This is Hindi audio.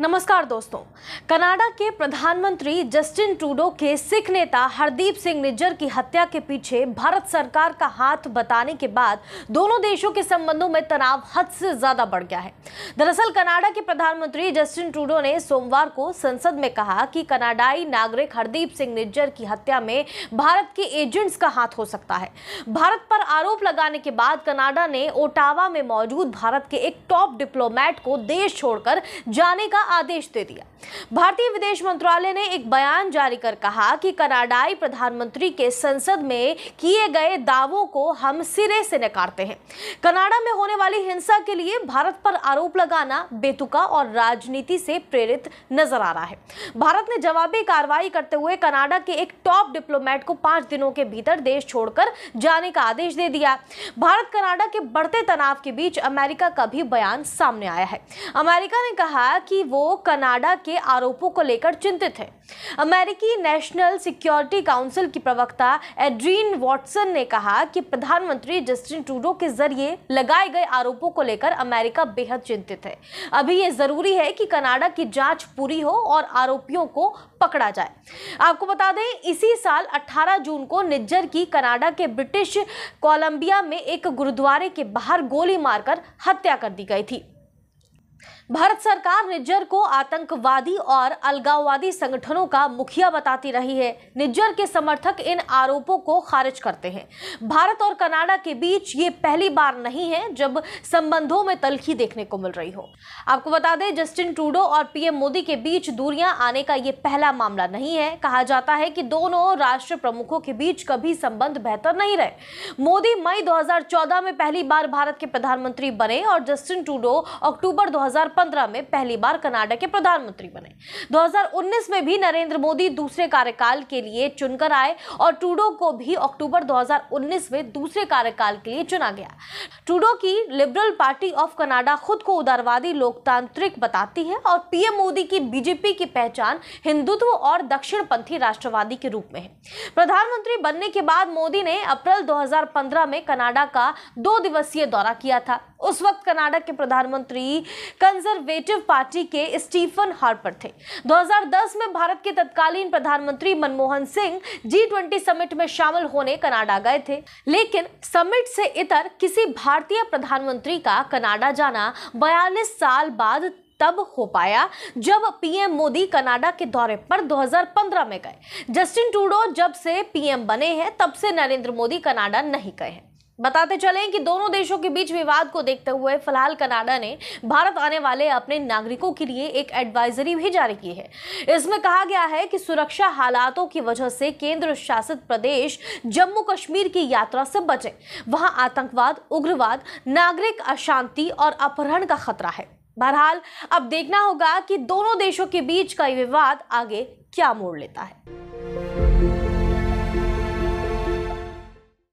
नमस्कार दोस्तों कनाडा के प्रधानमंत्री जस्टिन ट्रूडो के सिख नेता हरदीप सिंह निज्जर की हत्या के पीछे भारत सरकार का हाथ बताने के बाद दोनों देशों के संबंधों में तनाव हद से ज्यादा बढ़ गया है दरअसल कनाडा के प्रधानमंत्री जस्टिन ट्रूडो ने सोमवार को संसद में कहा कि कनाडाई नागरिक हरदीप सिंह निज्जर की हत्या में भारत के एजेंट्स का हाथ हो सकता है भारत पर आरोप लगाने के बाद कनाडा ने ओटावा में मौजूद भारत के एक टॉप डिप्लोमैट को देश छोड़कर जाने का आदेश दे दिया भारतीय विदेश मंत्रालय ने एक बयान जारी कर कहा कि कनाडाई प्रधानमंत्री के संसद में किए गए दावों को हम सिरे से नकारते हैं कनाडा में होने वाली हिंसा के लिए भारत पर आरोप लगाना बेतुका और राजनीति से प्रेरित नजर आ रहा है भारत ने जवाबी कार्रवाई करते हुए कनाडा के एक टॉप डिप्लोमेट को पांच दिनों के भीतर देश छोड़कर जाने का आदेश दे दिया भारत कनाडा के बढ़ते तनाव के बीच अमेरिका का भी बयान सामने आया है अमेरिका ने कहा कि वो वो कनाडा के आरोपों को लेकर चिंतित हैं अमेरिकी नेशनल सिक्योरिटी काउंसिल की प्रवक्ता एड्रीन वॉटसन ने कहा कि प्रधानमंत्री जस्टिन ट्रूडो के जरिए लगाए गए आरोपों को लेकर अमेरिका बेहद चिंतित है अभी ये ज़रूरी है कि कनाडा की जाँच पूरी हो और आरोपियों को पकड़ा जाए आपको बता दें इसी साल 18 जून को निज्जर की कनाडा के ब्रिटिश कोलंबिया में एक गुरुद्वारे के बाहर गोली मारकर हत्या कर दी गई थी भारत सरकार निज्जर को आतंकवादी और अलगाववादी संगठनों का मुखिया बताती रही है निज्जर के समर्थक इन आरोपों को खारिज करते हैं भारत और कनाडा के बीच ये पहली बार नहीं है जब संबंधों में तलखी देखने को मिल रही हो आपको बता दें जस्टिन ट्रूडो और पीएम मोदी के बीच दूरियां आने का ये पहला मामला नहीं है कहा जाता है कि दोनों राष्ट्र प्रमुखों के बीच कभी संबंध बेहतर नहीं रहे मोदी मई दो में पहली बार भारत के प्रधानमंत्री बने और जस्टिन ट्रूडो अक्टूबर दो 2015 में पहली बार कनाडा के प्रधानमंत्री बने 2019 में भी नरेंद्र मोदी दूसरे कार्यकाल के लिए चुनकर आए और टूडो को भी अक्टूबर 2019 में दूसरे कार्यकाल के लिए चुना गया ट्रूडो की लिबरल पार्टी ऑफ कनाडा खुद को उदारवादी लोकतांत्रिक बताती है और पीएम मोदी की बीजेपी की पहचान हिंदुत्व और दक्षिणपंथी राष्ट्रवादी के रूप में है प्रधानमंत्री बनने के बाद मोदी ने अप्रैल 2015 में कनाडा का दो दिवसीय दौरा किया था उस वक्त कनाडा के प्रधानमंत्री कंजर्वेटिव पार्टी के स्टीफन हार्पर थे 2010 में भारत के तत्कालीन प्रधानमंत्री Manmohan Singh G twenty summit में शामिल होने कनाडा गए थे लेकिन समिट से इतर किसी भारत भारतीय प्रधानमंत्री का कनाडा जाना बयालीस साल बाद तब हो पाया जब पीएम मोदी कनाडा के दौरे पर 2015 में गए जस्टिन टूडो जब से पीएम बने हैं तब से नरेंद्र मोदी कनाडा नहीं गए हैं बताते चलें कि दोनों देशों के बीच विवाद को देखते हुए फिलहाल कनाडा ने भारत आने वाले अपने नागरिकों के लिए एक एडवाइजरी भी जारी की है इसमें कहा गया है कि सुरक्षा हालातों की वजह से केंद्र शासित प्रदेश जम्मू कश्मीर की यात्रा से बचें वहां आतंकवाद उग्रवाद नागरिक अशांति और अपहरण का खतरा है बहरहाल अब देखना होगा कि दोनों देशों के बीच का विवाद आगे क्या मोड़ लेता है